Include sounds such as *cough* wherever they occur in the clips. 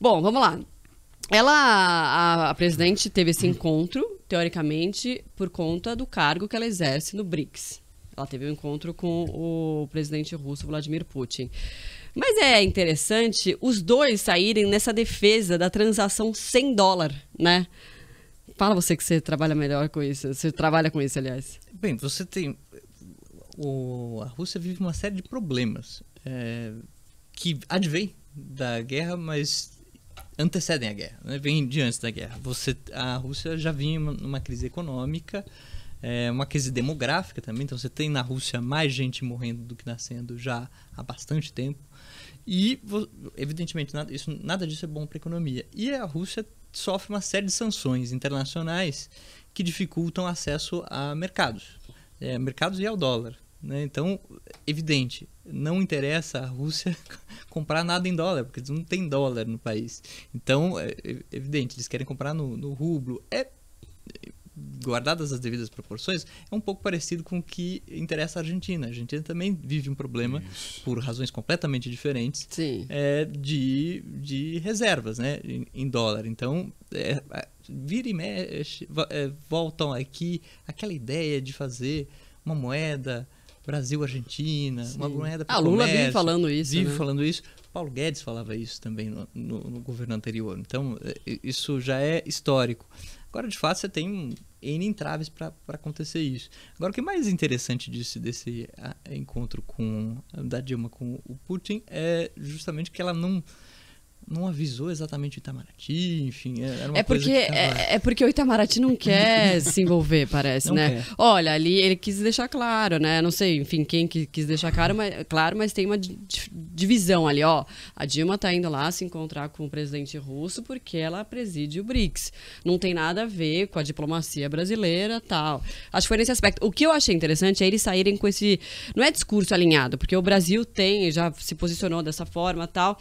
Bom, vamos lá. Ela, a, a presidente, teve esse encontro, teoricamente, por conta do cargo que ela exerce no BRICS. Ela teve um encontro com o presidente russo Vladimir Putin. Mas é interessante os dois saírem nessa defesa da transação 100 dólar, né? Fala você que você trabalha melhor com isso, você trabalha com isso, aliás. Bem, você tem. O, a Rússia vive uma série de problemas é, que advém da guerra, mas antecedem a guerra, né? vêm diante da guerra. Você, a Rússia já vinha numa crise econômica, é, uma crise demográfica também. Então você tem na Rússia mais gente morrendo do que nascendo já há bastante tempo. E evidentemente nada, isso, nada disso é bom para a economia. E a Rússia sofre uma série de sanções internacionais que dificultam acesso a mercados, é, mercados e ao dólar. Né? Então, evidente, não interessa a Rússia *laughs* comprar nada em dólar, porque eles não têm dólar no país. Então, é, é evidente, eles querem comprar no, no rublo. É, guardadas as devidas proporções, é um pouco parecido com o que interessa a Argentina. A Argentina também vive um problema, Isso. por razões completamente diferentes, é, de, de reservas né, em, em dólar. Então, é, vira e mexe, é, voltam aqui aquela ideia de fazer uma moeda Brasil-Argentina, uma moeda para ah, Lula comércio, vive falando isso. Vive né? falando isso. Paulo Guedes falava isso também no, no, no, governo anterior. Então, é, isso já é histórico. Agora, de fato, você tem N entraves para acontecer isso. Agora, o que é mais interessante disso, desse encontro com da Dilma com o Putin é justamente que ela não não avisou exatamente o Itamaraty, enfim, é, era uma é porque, coisa é, é, porque o Itamaraty não *laughs* quer se envolver, parece, não né? Quer. Olha, ali ele quis deixar claro, né? Não sei, enfim, quem quis deixar claro, mas, claro, mas tem uma divisão ali, ó. A Dilma tá indo lá se encontrar com o presidente russo porque ela preside o BRICS. Não tem nada a ver com a diplomacia brasileira, tal. Acho que foi nesse aspecto. O que eu achei interessante é eles saírem com esse... Não é discurso alinhado, porque o Brasil tem, já se posicionou dessa forma, tal...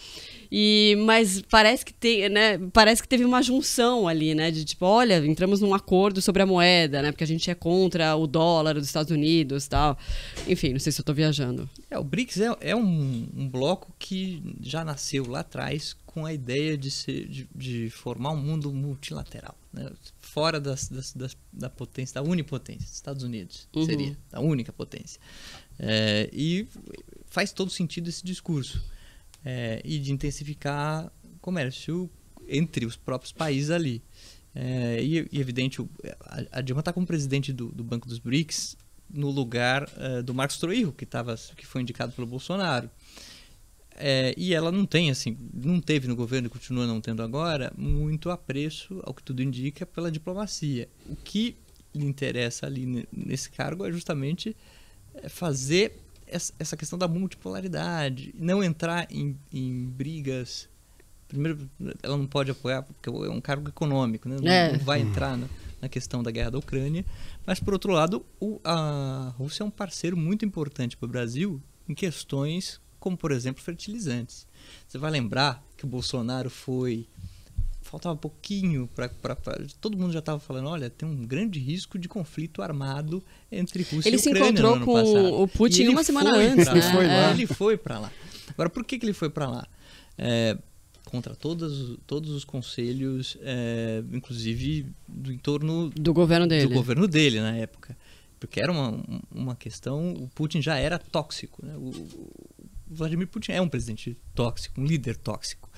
E, mas parece que tem, né? Parece que teve uma junção ali, né? De tipo, olha, entramos num acordo sobre a moeda, né? Porque a gente é contra o dólar dos Estados Unidos tal. Enfim, não sei se eu estou viajando. É, o BRICS é, é um, um, bloco que já nasceu lá atrás com a ideia de, ser, de, de formar um mundo multilateral, né? Fora das, das, das, da potência, da unipotência, Estados Unidos uhum. seria, a única potência. É, e faz todo sentido esse discurso é, e de intensificar comércio entre os próprios países ali. É, e, e, evidente, a, Dilma está como presidente do, do, Banco dos BRICS no lugar é, do Marcos Troirro, que, tava, que foi indicado pelo Bolsonaro. É, e ela não tem, assim, não teve no governo e continua não tendo agora, muito apreço, ao que tudo indica, pela diplomacia. O que lhe interessa ali nesse cargo é justamente é, fazer essa questão da multipolaridade, não entrar em, em brigas. Primeiro, ela não pode apoiar porque é um cargo econômico, né? não, é. não vai uhum. entrar na, na, questão da guerra da Ucrânia. Mas, por outro lado, o, a Rússia é um parceiro muito importante para o Brasil em questões como, por exemplo, fertilizantes. Você vai lembrar que o Bolsonaro foi faltava pouquinho para todo mundo já estava falando, olha, tem um grande risco de conflito armado entre Rússia ele e Ucrânia. Ele se encontrou com passado. o Putin uma semana antes, né? Foi lá. É, ele foi para lá. Agora, por que, que ele foi para lá? É, contra todos todos os conselhos, é, inclusive do entorno do governo dele, do governo dele na época, porque era uma, uma questão. O Putin já era tóxico, né? o, o Vladimir Putin é um presidente tóxico, um líder tóxico.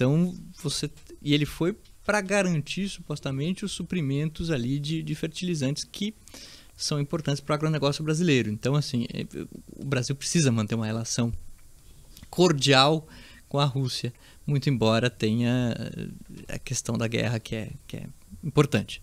Então, você. E ele foi para garantir supostamente os suprimentos ali de, de fertilizantes que são importantes para o agronegócio brasileiro. Então, assim, é, o Brasil precisa manter uma relação cordial com a Rússia, muito embora tenha eh, a questão da guerra que é, que é importante.